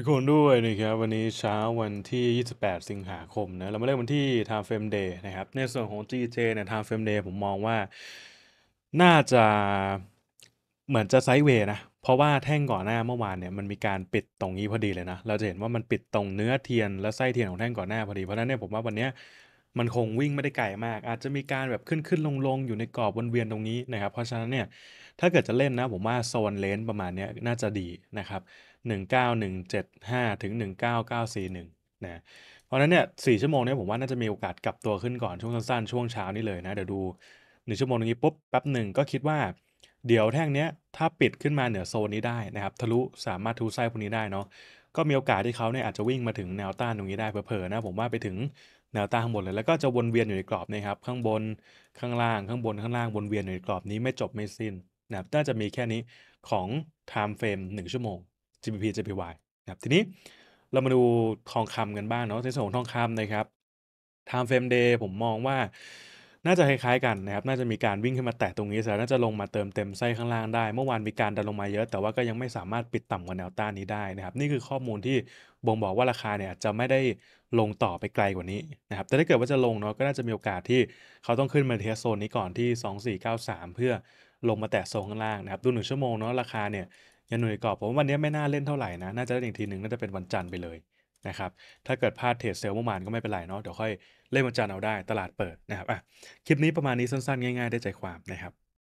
ทุกคนด้วยนะครับวันนี้เช้าวันที่ 28 สิงหาคมนะเรามาเริ่มวันที่ Time Frame Day นะครับในส่วนของ GJ เนี่ย Time Frame Day ผมมองว่าน่าจะเหมือนจะไซด์เวย์นะ เพราะว่าแท่งก่อนหน้าเมื่อวานเนี่ยมันมีการปิดตรงนี้พอดีเลยนะเราจะเห็นว่ามันปิดตรงเนื้อเทียน และไส้เทียนของแท่งก่อนหน้า พอดี เพราะนั้นเนี่ยผมว่าวันนี้มันคงวิ่งไม่ได้ไกลมาก อาจจะมีการแบบขึ้นขึ้นลงลงอยู่ในกรอบวนเวียนตรงนี้นะครับ เพราะฉะนั้นเนี่ยถ้าเกิดจะเล่นนะ ผมว่าโซนเลนประมาณนี้น่าจะดีนะครับ 19175ถึง19941นะ เพราะนั้นเนี่ยสชั่วโมงนี้ผมว่าน่าจะมีโอกาสกลับตัวขึ้นก่อนช่วงสั้นๆ ช่วงเช้านี้เลยนะ เดี๋ยวดูหนึ่งชั่วโมงตรงนี้ปุ๊บแป๊บหนึ่งก็คิดว่าเดี๋ยวแท่งเนี้ยถ้าปิดขึ้นมาเหนือโซนนี้ได้นะครับ ทะลุสามารถทูไส้พวกนี้ได้เนาะก็มีโอกาสที่เขาเนี่ยอาจจะวิ่งมาถึงแนวต้านตรงนี้ได้เผลอๆนะผมว่าไปถึงแนวต้านข้างบนเลยแล้วก็จะวนเวียนอยู่ในกรอบนี้ครับข้างบน ข้างล่างข้างบนข้างล่างวนเวียนอยู่ในกรอบนี้ไม่จบ ไม่สิ้นนะครับน่าจะมีแค่นี้ของ time frame 1 ชั่วโมง GBP JPY นะครับทีนี้เรามาดูทองคำกันบ้างเนาะในส่วนของทองคำนะครับ time frame day ผมมองว่าน่าจะคล้ายๆกันนะครับ น่าจะมีการวิ่งขึ้นมาแตะตรงนี้แ็จน่าจะลงมาเติมเต็มไส้ข้างล่างได้ เมื่อวานมีการดันลงมาเยอะ แต่ว่าก็ยังไม่สามารถปิดต่ำกว่าแนวต้านนี้ได้นะครับ นี่คือข้อมูลที่บ่งบอกว่าราคาเนี่ยจะไม่ได้ลงต่อไปไกลกว่านี้นะครับแต่ถ้าเกิดว่าจะลงเนาะก็น่าจะมีโอกาสที่เขาต้องขึ้นมาเทสโซนนี้ก่อนที่ 2493 เพื่อลงมาแตะโซนข้างล่างนะครับดูหนึ่งชั่วโมงเนาะราคาเนี่ยยังหน่วยกรอบผมว่าวันนี้ไม่น่าเล่นเท่าไหร่นะ น่าจะเล่นอีกทีหนึ่งน่าจะเป็นวันจันทร์ไปเลยนะครับ ถ้าเกิดพลาดเทรดเซลล์เมื่อวานก็ไม่เป็นไรเนาะ เดี๋ยวค่อยเล่นวันจันทร์เอาได้ตลาดเปิดนะครับอ่ะคลิปนี้ประมาณนี้สั้นๆ ง่ายๆ ได้ใจความนะครับ